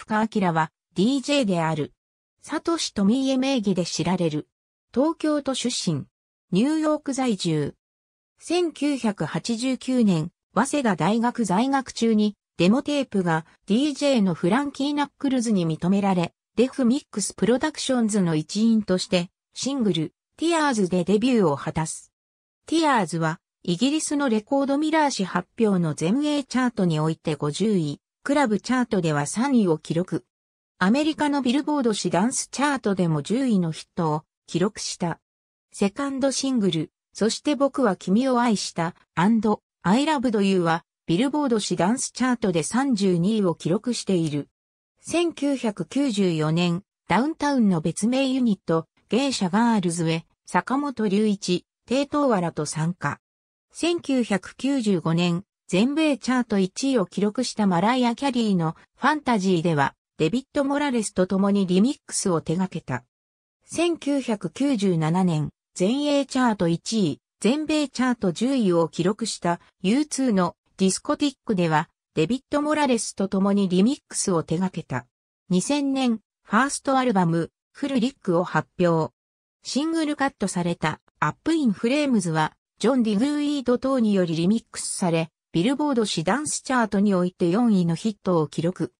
深明は DJ である。サトシ富家名義で知られる。東京都出身。ニューヨーク在住。1989年、早稲田大学在学中に、デモテープが DJ のフランキー・ナックルズに認められ、デフミックスプロダクションズの一員として、シングル、ティアーズでデビューを果たす。ティアーズは、イギリスのレコードミラー誌発表の全英チャートにおいて50位、クラブチャートでは3位を記録。アメリカのビルボード誌ダンスチャートでも10位のヒットを記録した。セカンドシングル、そして僕は君を愛した、I loved you は、ビルボード誌ダンスチャートで32位を記録している。1994年、ダウンタウンの別名ユニット、芸者ガールズへ、坂本隆一、低等原と参加。1995年、全米チャート1位を記録したマライア・キャリーのファンタジーでは、デビッド・モラレスと共にリミックスを手掛けた。1997年、全英チャート1位、全米チャート10位を記録した U2 のディスコティックでは、デビッド・モラレスと共にリミックスを手掛けた。2000年、ファーストアルバム、フルリックを発表。シングルカットされた、アップインフレームズは、ジョン・ディグーイード等によりリミックスされ、ビルボード誌ダンスチャートにおいて4位のヒットを記録。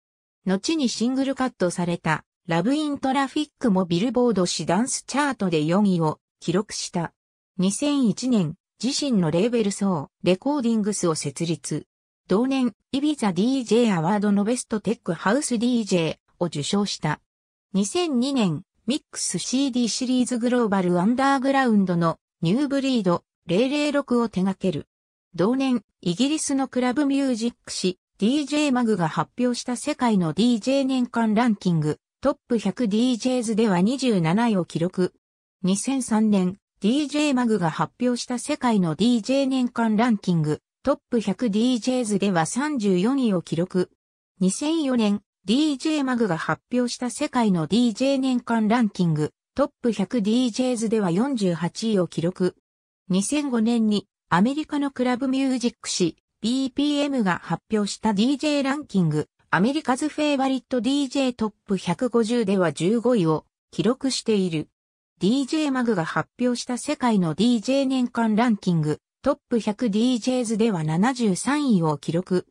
後にシングルカットされた、ラブイントラフィックもビルボード誌ダンスチャートで4位を記録した。2001年、自身のレーベル層、レコーディングスを設立。同年、イビザ DJ アワードのベストテックハウス DJ を受賞した。2002年、ミックス CD シリーズグローバルアンダーグラウンドのニューブリード006を手掛ける。同年、イギリスのクラブミュージック誌 DJ マグが発表した世界の DJ 年間ランキングトップ 100DJs では27位を記録。2003年、DJ マグが発表した世界の DJ 年間ランキングトップ 100DJs では34位を記録。2004年、DJ マグが発表した世界の DJ 年間ランキングトップ 100DJs では48位を記録。2005年にアメリカのクラブミュージック誌 BPM が発表した DJ ランキングアメリカズフェイバリット DJ トップ150では15位を記録している。DJ マグが発表した世界の DJ 年間ランキングトップ 100DJs では73位を記録。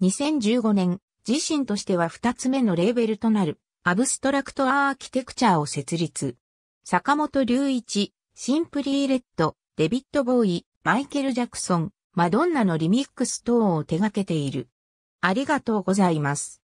2015年、自身としては2つ目のレーベルとなるアブストラクトアーキテクチャーを設立。坂本隆一、シンプリーレッド、デビットボーイ、マイケル・ジャクソン、マドンナのリミックス等を手掛けている。ありがとうございます。